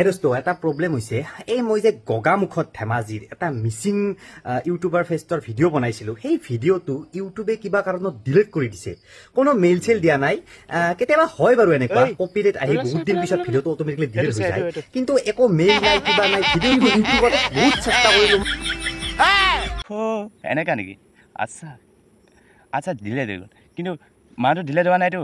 হে দোস্ত এটা প্ৰব্লেম হৈছে এই মই যে গগামুখত ধেমাজিৰ এটা মিচিং ইউটিউবাৰ ফেষ্টৰ ভিডিঅ' বনাইছিলোঁ সেই ভিডিঅ'টো ইউটিউবে কিবা কাৰণত ডিলিট কৰি দিছে কোনো মেইল চেইল দিয়া নাই কেতিয়াবা হয় বাৰু এনেকুৱা কপি ৰেট আহি বহুত দিন পিছত ভিডিঅ'টো অট'মেটিকলি ডিলিট হৈ যায় কিন্তু একো মেইল নাই কিবা নাই এনেকুৱা নেকি আচ্ছা আচ্ছা দিলে দিলোঁ কিন্তু মানুহটো দিলে দিয়া নাইতো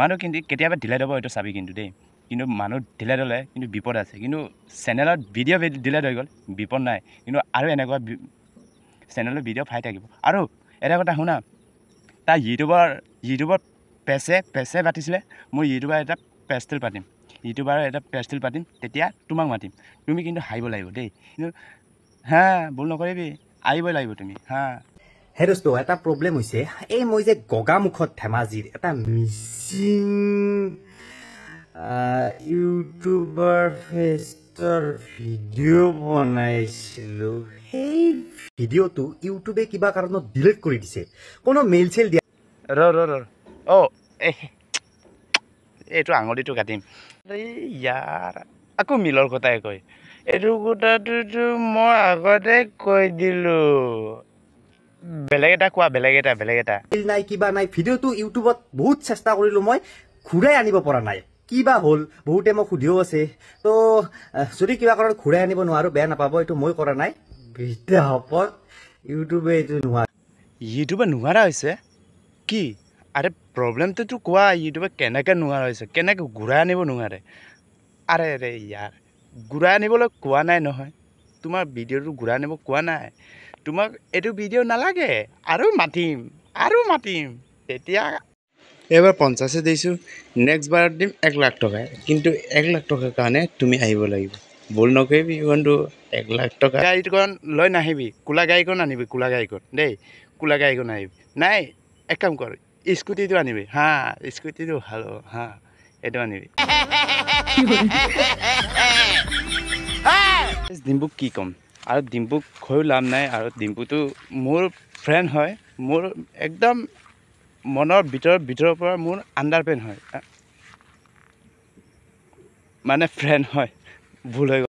মানুহ কিন্তু কেতিয়াবা দিলে দিব এইটো চাবি কিন্তু দেই কিন্তু মানুহ ঢিলে হ'লে কিন্তু বিপদ আছে কিন্তু চেনেলত ভিডিঅ' ঢিলে ধৰি গ'ল বিপদ নাই কিন্তু আৰু এনেকুৱা চেনেলত ভিডিঅ' ফাই থাকিব আৰু এটা কথা শুনা তাৰ ইউটিউবৰ ইউটিউবত পেচে পেচে পাতিছিলে মই ইউটিউবাৰ এটা পেষ্টেল পাতিম ইউটিউবাৰ এটা পেষ্টেল পাতিম তেতিয়া তোমাক মাতিম তুমি কিন্তু হাৰিব লাগিব দেই কিন্তু হা ভুল নকৰিবি আহিবই লাগিব তুমি হা হে দোস্ত এটা প্ৰব্লেম হৈছে এই মই যে গগামুখত ধেমাজিৰ এটা মিচিং ইউটিউবাৰ ফেষ্টৰ ভিডিঅ' বনাইছিলো সেই ভিডিঅ'টো ইউটিউবে কিবা কাৰণত ডিলিট কৰি দিছে কোনো মেইল চেইল দিয়া ৰ ৰ ৰ অ' এইটো আঙুলিটো কাটিম আকৌ মিলৰ কথাই কয় এইটো কথাটোতো মই আগতে কৈ দিলোঁ বেলেগ এটা কোৱা বেলেগ এটা বেলেগ এটা নাই কিবা নাই ভিডিঅ'টো ইউটিউবত বহুত চেষ্টা কৰিলোঁ মই ঘূৰাই আনিব পৰা নাই কি বা হল বহুতে মোক সুধিও আছে তো যদি কিবা কাৰণত ঘূৰাই আনিব নোৱাৰো বেয়া নাপাব এইটো মই কৰা নাই শপত ইউটিউবে এইটো নোৱাৰে ইউটিউবে নোৱাৰা হৈছে কি আৰে প্ৰব্লেমটোতো কোৱা ইউটিউবে কেনেকৈ নোৱাৰা হৈছে কেনেকৈ ঘূৰাই আনিব নোৱাৰে আৰে ৰে ইয়াৰ ঘূৰাই আনিবলৈ কোৱা নাই নহয় তোমাৰ ভিডিঅ'টো ঘূৰাই আনিব কোৱা নাই তোমাক এইটো ভিডিঅ' নালাগে আৰু মাতিম আৰু মাতিম তেতিয়া এবাৰ পঞ্চাছে দিছোঁ নেক্সট বাৰত দিম এক লাখ টকা কিন্তু এক লাখ টকাৰ কাৰণে তুমি আহিব লাগিব ভুল নকৰিবি কিন্তু এক লাখ টকা গাড়ীখন লৈ নাহিবি কোলা গাড়ীকণ আনিবি কোলা গাড়ীখন দেই কোলা গাড়ীখন আহিবি নাই এক কাম কৰ স্কুটিটো আনিবি হা স্কুটিটো ভাল হা এইটো আনিবি ডিম্পুক কি ক'ম আৰু ডিম্পুক হৈও লাভ নাই আৰু ডিম্পুটো মোৰ ফ্ৰেণ্ড হয় মোৰ একদম মনৰ ভিতৰ ভিতৰৰ পৰা মোৰ আণ্ডাৰ পেইন হয় মানে ফ্ৰেণ্ড হয় ভুল হৈ গ'ল